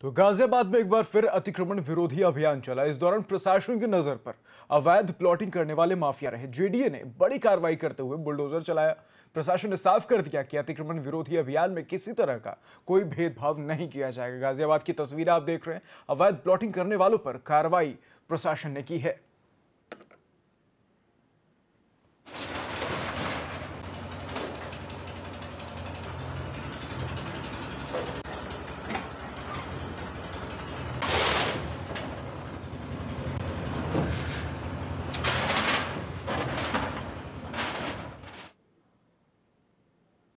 तो गाजियाबाद में एक बार फिर अतिक्रमण विरोधी अभियान चला इस दौरान प्रशासन की नजर पर अवैध प्लॉटिंग करने वाले माफिया रहे जेडीए ने बड़ी कार्रवाई करते हुए बुलडोजर चलाया प्रशासन ने साफ कर दिया कि अतिक्रमण विरोधी अभियान में किसी तरह का कोई भेदभाव नहीं किया जाएगा गाजियाबाद की तस्वीरें आप देख रहे हैं अवैध प्लॉटिंग करने वालों पर कार्रवाई प्रशासन ने की है